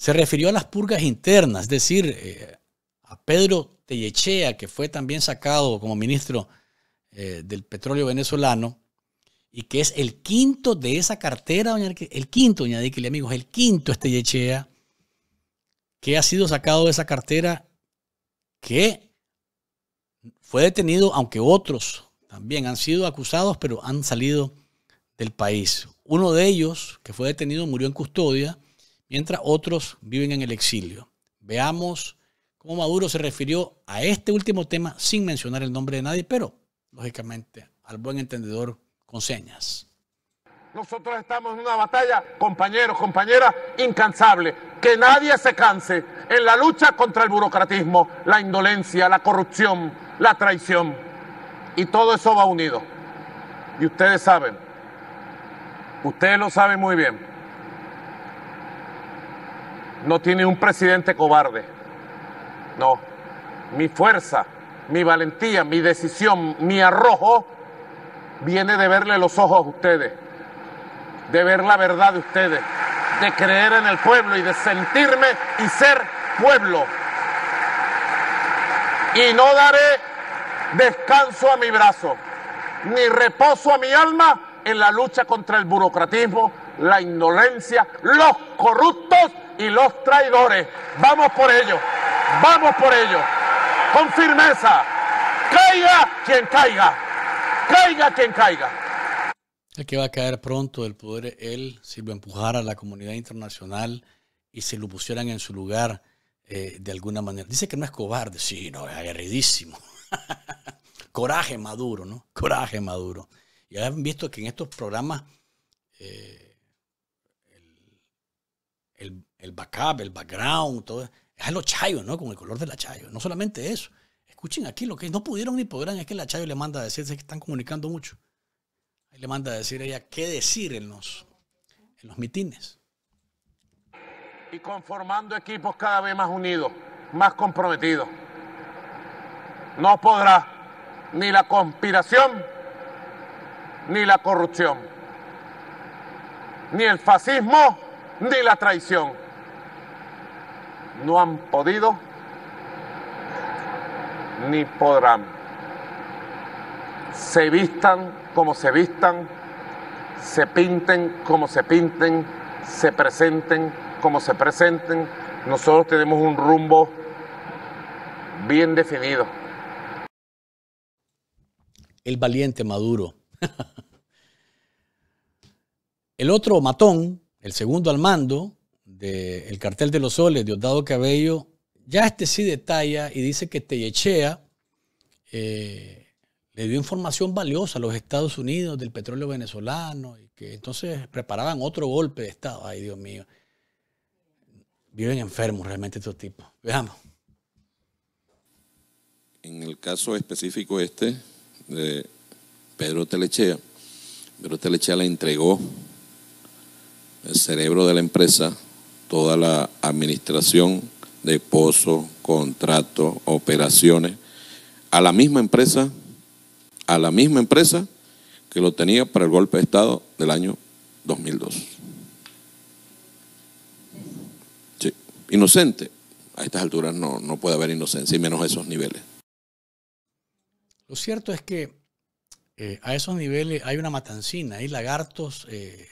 se refirió a las purgas internas, es decir, eh, a Pedro Tellechea, que fue también sacado como ministro eh, del petróleo venezolano, y que es el quinto de esa cartera, el quinto, doña le amigos, el quinto es Tellechea, que ha sido sacado de esa cartera, que fue detenido, aunque otros también han sido acusados, pero han salido del país. Uno de ellos, que fue detenido, murió en custodia, mientras otros viven en el exilio. Veamos cómo Maduro se refirió a este último tema sin mencionar el nombre de nadie, pero lógicamente al buen entendedor con señas. Nosotros estamos en una batalla, compañeros, compañeras, incansable. Que nadie se canse en la lucha contra el burocratismo, la indolencia, la corrupción, la traición. Y todo eso va unido. Y ustedes saben, ustedes lo saben muy bien no tiene un presidente cobarde. No, mi fuerza, mi valentía, mi decisión, mi arrojo viene de verle los ojos a ustedes, de ver la verdad de ustedes, de creer en el pueblo y de sentirme y ser pueblo. Y no daré descanso a mi brazo, ni reposo a mi alma en la lucha contra el burocratismo, la indolencia, los corruptos y los traidores. Vamos por ello, vamos por ello, con firmeza. Caiga quien caiga, caiga quien caiga. El que va a caer pronto del poder él si lo empujara a la comunidad internacional y se lo pusieran en su lugar eh, de alguna manera. Dice que no es cobarde, sí, no, es aguerridísimo. Coraje maduro, ¿no? Coraje maduro. Y han visto que en estos programas eh, el, backup, el background, todo. Es los ¿no? Con el color de la chayo. No solamente eso. Escuchen aquí lo que no pudieron ni podrán es que la chayo le manda a decir, que están comunicando mucho. Ahí le manda a decir ella qué decir en los mitines. Y conformando equipos cada vez más unidos, más comprometidos. No podrá ni la conspiración, ni la corrupción, ni el fascismo de la traición. No han podido ni podrán. Se vistan como se vistan, se pinten como se pinten, se presenten como se presenten. Nosotros tenemos un rumbo bien definido. El valiente Maduro. El otro matón el segundo al mando del cartel de los soles, Diosdado Cabello, ya este sí detalla y dice que Tellechea eh, le dio información valiosa a los Estados Unidos del petróleo venezolano y que entonces preparaban otro golpe de Estado. Ay, Dios mío. Viven enfermos realmente estos tipos. Veamos. En el caso específico este de Pedro Telechea, Pedro Telechea le entregó el cerebro de la empresa, toda la administración de pozos, contratos, operaciones, a la misma empresa, a la misma empresa que lo tenía para el golpe de Estado del año 2002. Sí. Inocente. A estas alturas no, puede haber inocencia, y menos a esos niveles. Lo cierto es que eh, a esos niveles hay una matancina, hay lagartos eh,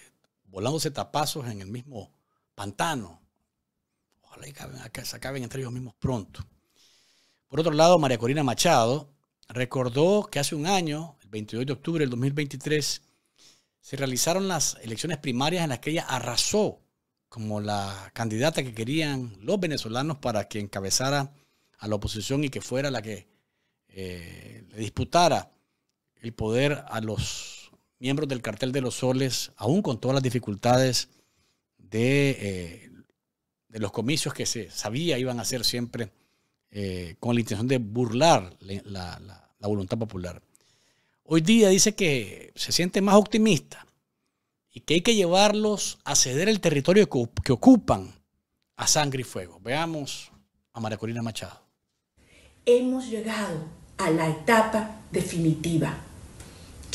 volándose tapazos en el mismo pantano. Ojalá se acaben entre ellos mismos pronto. Por otro lado, María Corina Machado recordó que hace un año, el 22 de octubre del 2023, se realizaron las elecciones primarias en las que ella arrasó como la candidata que querían los venezolanos para que encabezara a la oposición y que fuera la que eh, le disputara el poder a los miembros del cartel de los soles, aún con todas las dificultades de, eh, los comicios que se sabía iban a hacer siempre eh, con la intención de burlar la, voluntad popular. Hoy día dice que se siente más optimista y que hay que llevarlos a ceder el territorio que, que ocupan a sangre y fuego. Veamos a María Corina Machado. Hemos llegado a la etapa definitiva.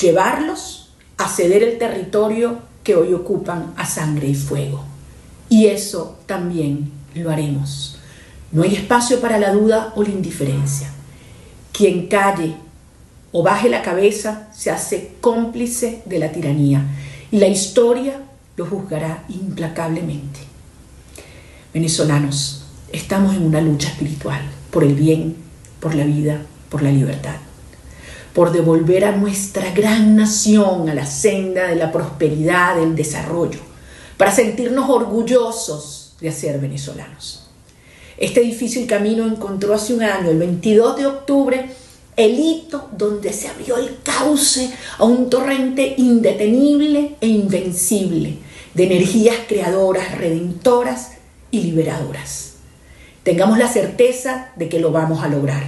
Llevarlos a ceder el territorio que hoy ocupan a sangre y fuego. Y eso también lo haremos. No hay espacio para la duda o la indiferencia. Quien calle o baje la cabeza se hace cómplice de la tiranía y la historia lo juzgará implacablemente. Venezolanos, estamos en una lucha espiritual por el bien, por la vida, por la libertad por devolver a nuestra gran nación a la senda de la prosperidad, del desarrollo, para sentirnos orgullosos de ser venezolanos. Este difícil camino encontró hace un año, el 22 de octubre, el hito donde se abrió el cauce a un torrente indetenible e invencible de energías creadoras, redentoras y liberadoras. Tengamos la certeza de que lo vamos a lograr.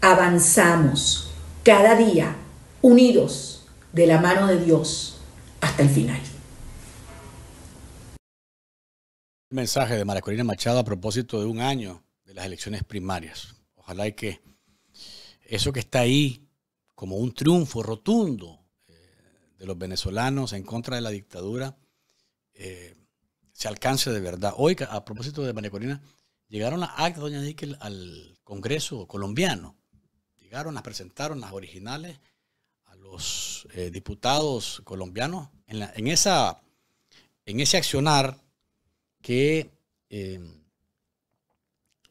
Avanzamos, cada día unidos de la mano de Dios hasta el final. El mensaje de María Corina Machado a propósito de un año de las elecciones primarias. Ojalá y que eso que está ahí como un triunfo rotundo eh, de los venezolanos en contra de la dictadura eh, se alcance de verdad. Hoy, a propósito de María Corina, llegaron las actas, doña Níquel, al Congreso colombiano las presentaron, las originales, a los eh, diputados colombianos, en, esa, en ese accionar que eh,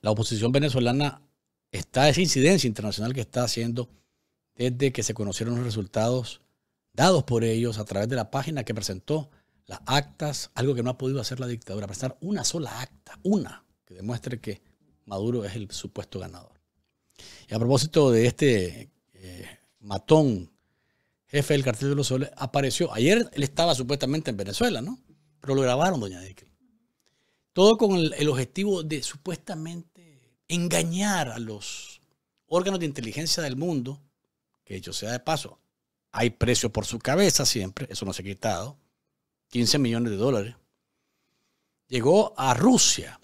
la oposición venezolana está, esa incidencia internacional que está haciendo desde que se conocieron los resultados dados por ellos a través de la página que presentó las actas, algo que no ha podido hacer la dictadura, presentar una sola acta, una, que demuestre que Maduro es el supuesto ganador. Y a propósito de este eh, matón, jefe del cartel de los soles, apareció. Ayer él estaba supuestamente en Venezuela, ¿no? Pero lo grabaron, doña Dekel. Todo con el, objetivo de supuestamente engañar a los órganos de inteligencia del mundo, que dicho sea de paso, hay precio por su cabeza siempre, eso no se ha quitado, 15 millones de dólares. Llegó a Rusia,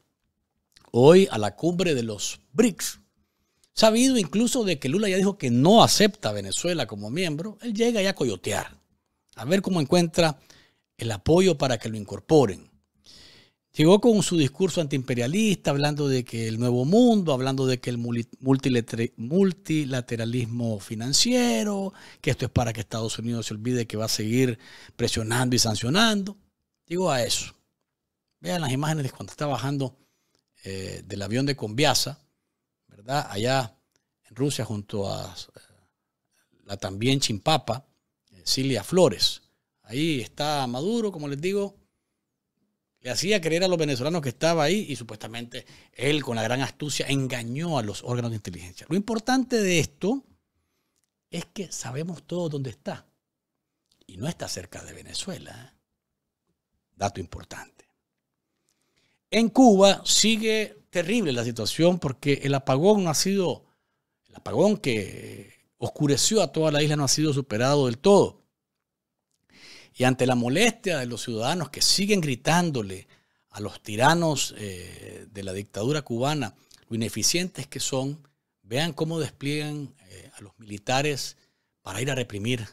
hoy a la cumbre de los BRICS, Sabido incluso de que Lula ya dijo que no acepta a Venezuela como miembro, él llega ya a coyotear, a ver cómo encuentra el apoyo para que lo incorporen. Llegó con su discurso antiimperialista, hablando de que el nuevo mundo, hablando de que el multilateralismo financiero, que esto es para que Estados Unidos se olvide que va a seguir presionando y sancionando. Llegó a eso. Vean las imágenes de cuando está bajando eh, del avión de Conviasa allá en Rusia junto a eh, la también chimpapa, eh, Cilia Flores. Ahí está Maduro, como les digo, le hacía creer a los venezolanos que estaba ahí y supuestamente él con la gran astucia engañó a los órganos de inteligencia. Lo importante de esto es que sabemos todo dónde está y no está cerca de Venezuela. ¿eh? Dato importante. En Cuba sigue terrible la situación porque el apagón no ha sido, el apagón que oscureció a toda la isla no ha sido superado del todo. Y ante la molestia de los ciudadanos que siguen gritándole a los tiranos eh, de la dictadura cubana lo ineficientes que son, vean cómo despliegan eh, a los militares para ir a reprimir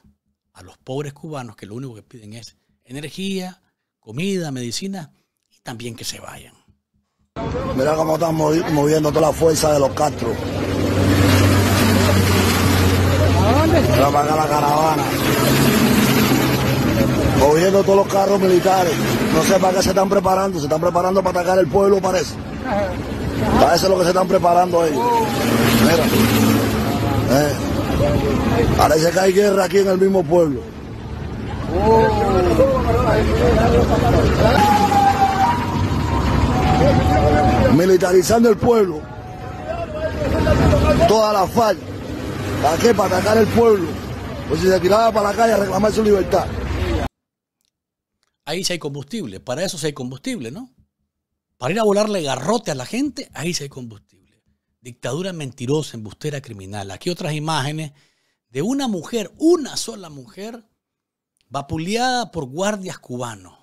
a los pobres cubanos que lo único que piden es energía, comida, medicina y también que se vayan. Mira cómo están moviendo toda la fuerza de los Castro. Para pagar la caravana. Moviendo todos los carros militares. No sé para qué se están preparando. Se están preparando para atacar el pueblo, parece. Parece lo que se están preparando ellos. Eh. Parece que hay guerra aquí en el mismo pueblo militarizando el pueblo, toda la falla, ¿para qué? Para atacar el pueblo, pues si se tiraba para la calle a reclamar su libertad. Ahí sí hay combustible, para eso sí hay combustible, ¿no? Para ir a volarle garrote a la gente, ahí sí hay combustible. Dictadura mentirosa, embustera, criminal. Aquí otras imágenes de una mujer, una sola mujer, vapuleada por guardias cubanos,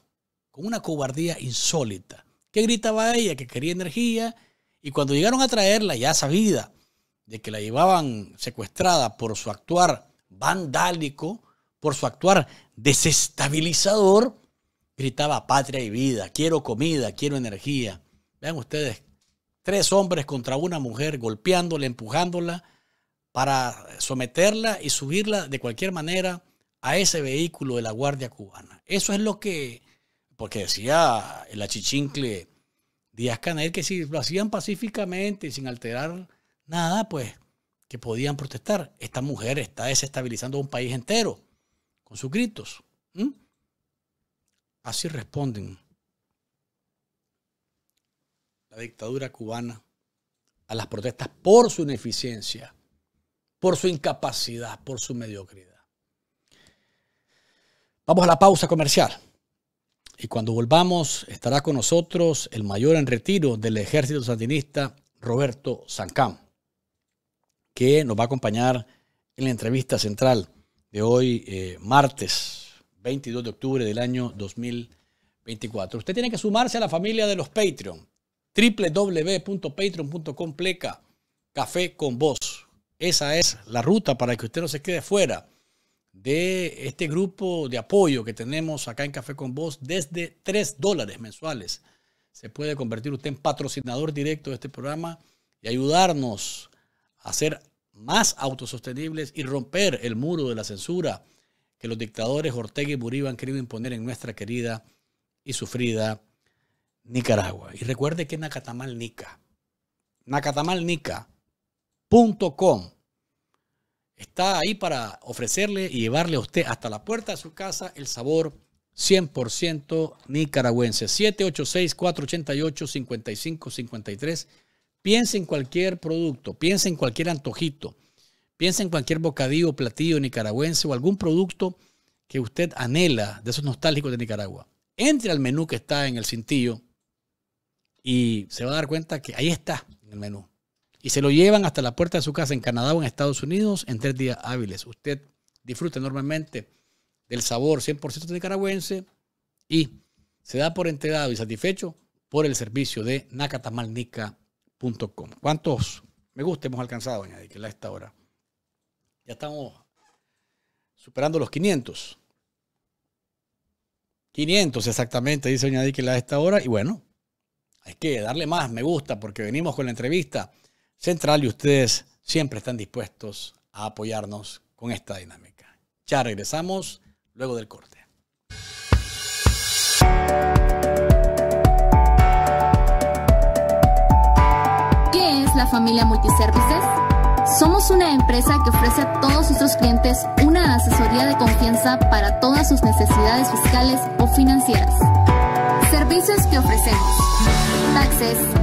con una cobardía insólita que gritaba ella que quería energía y cuando llegaron a traerla ya sabida de que la llevaban secuestrada por su actuar vandálico, por su actuar desestabilizador, gritaba patria y vida, quiero comida, quiero energía. Vean ustedes, tres hombres contra una mujer golpeándola, empujándola para someterla y subirla de cualquier manera a ese vehículo de la Guardia Cubana. Eso es lo que porque decía el achichincle Díaz Canel que si lo hacían pacíficamente y sin alterar nada, pues que podían protestar. Esta mujer está desestabilizando un país entero con sus gritos. Así responden la dictadura cubana a las protestas por su ineficiencia, por su incapacidad, por su mediocridad. Vamos a la pausa comercial y cuando volvamos estará con nosotros el mayor en retiro del ejército sandinista, Roberto Sancam, que nos va a acompañar en la entrevista central de hoy, eh, martes 22 de octubre del año 2024. Usted tiene que sumarse a la familia de los Patreon, www.patreon.com café con voz. Esa es la ruta para que usted no se quede fuera de este grupo de apoyo que tenemos acá en Café con Vos desde 3 dólares mensuales. Se puede convertir usted en patrocinador directo de este programa y ayudarnos a ser más autosostenibles y romper el muro de la censura que los dictadores Ortega y Murillo han querido imponer en nuestra querida y sufrida Nicaragua. Y recuerde que Nacatamalnica, nacatamalnica.com está ahí para ofrecerle y llevarle a usted hasta la puerta de su casa el sabor 100% nicaragüense. 786-488-5553. Piensa en cualquier producto, piensa en cualquier antojito, piensa en cualquier bocadillo, platillo nicaragüense o algún producto que usted anhela de esos nostálgicos de Nicaragua. Entre al menú que está en el cintillo y se va a dar cuenta que ahí está el menú y se lo llevan hasta la puerta de su casa en Canadá o en Estados Unidos en tres días hábiles. Usted disfruta enormemente del sabor 100% nicaragüense y se da por entregado y satisfecho por el servicio de nacatamalnica.com. ¿Cuántos me gusta hemos alcanzado, doña Diquela, a esta hora? Ya estamos superando los 500. 500 exactamente, dice doña Diquela a esta hora. Y bueno, hay que darle más me gusta porque venimos con la entrevista Central y ustedes siempre están dispuestos a apoyarnos con esta dinámica. Ya regresamos luego del corte. ¿Qué es la familia Multiservices? Somos una empresa que ofrece a todos nuestros clientes una asesoría de confianza para todas sus necesidades fiscales o financieras. Servicios que ofrecemos. Taxes